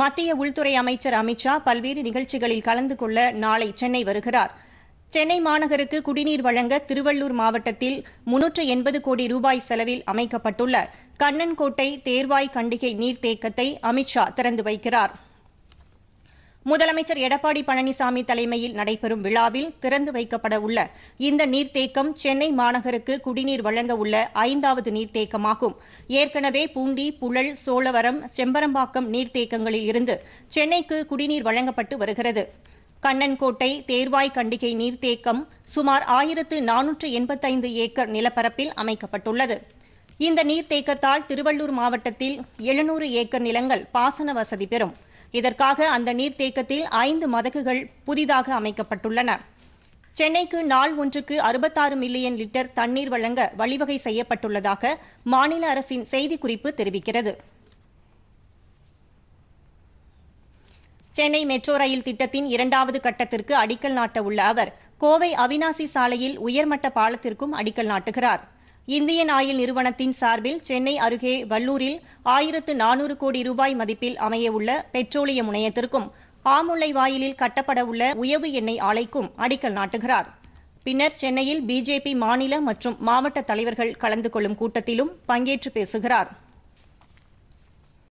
மத்திய உள்துறை அமைச்சர் அமித்ஷா பல்வேறு நிகழ்ச்சிகளில் கலந்து கொள்ள நாளை சென்னை வருகிறார் சென்னை மாநகருக்கு குடிநீர் வழங்க திருவள்ளூர் மாவட்டத்தில் முன்னூற்று எண்பது கோடி ரூபாய் செலவில் அமைக்கப்பட்டுள்ள கண்ணன்கோட்டை தேர்வாய் கண்டிகை நீர்த்தேக்கத்தை அமித்ஷா திறந்து வைக்கிறாா் முதலமைச்சர் எடப்பாடி பழனிசாமி தலைமையில் நடைபெறும் விழாவில் திறந்து வைக்கப்பட உள்ள இந்த நீர்த்தேக்கம் சென்னை மாநகருக்கு குடிநீர் வழங்க உள்ள ஐந்தாவது நீர்த்தேக்கமாகும் ஏற்கனவே பூண்டி புழல் சோழவரம் செம்பரம்பாக்கம் நீர்த்தேக்கங்களில் இருந்து சென்னைக்கு குடிநீர் வழங்கப்பட்டு வருகிறது கண்ணன்கோட்டை தேர்வாய் கண்டிகை நீர்த்தேக்கம் சுமார் ஆயிரத்து நானூற்று எண்பத்தைந்து ஏக்கர் நிலப்பரப்பில் அமைக்கப்பட்டுள்ளது இந்த நீர்த்தேக்கத்தால் திருவள்ளூர் மாவட்டத்தில் எழுநூறு ஏக்கர் நிலங்கள் பாசன வசதி பெறும் இதற்காக அந்த நீர்த்தேக்கத்தில் ஐந்து மதகுகள் புதிதாக அமைக்கப்பட்டுள்ளன சென்னைக்கு நாள் ஒன்றுக்கு அறுபத்தாறு மில்லியன் லிட்டர் தண்ணீர் வழங்க வழிவகை செய்யப்பட்டுள்ளதாக மாநில அரசின் செய்திக்குறிப்பு தெரிவிக்கிறது சென்னை மெட்ரோ ரயில் திட்டத்தின் இரண்டாவது கட்டத்திற்கு அடிக்கல் நாட்ட உள்ள அவர் கோவை அவினாசி சாலையில் உயர்மட்ட பாலத்திற்கும் அடிக்கல் நாட்டுகிறார் இந்தியன் ஆயில் நிறுவனத்தின் சார்பில் சென்னை அருகே வல்லூரில் ஆயிரத்து நானூறு கோடி ரூபாய் மதிப்பில் அமையவுள்ள பெட்ரோலிய முனையத்திற்கும் ஆமுல்லை வாயிலில் கட்டப்படவுள்ள உயவு எண்ணெய் ஆலைக்கும் அடிக்கல் நாட்டுகிறார் பின்னர் சென்னையில் பிஜேபி மாநில மற்றும் மாவட்ட தலைவர்கள் கலந்து கொள்ளும் கூட்டத்திலும் பங்கேற்று பேசுகிறார்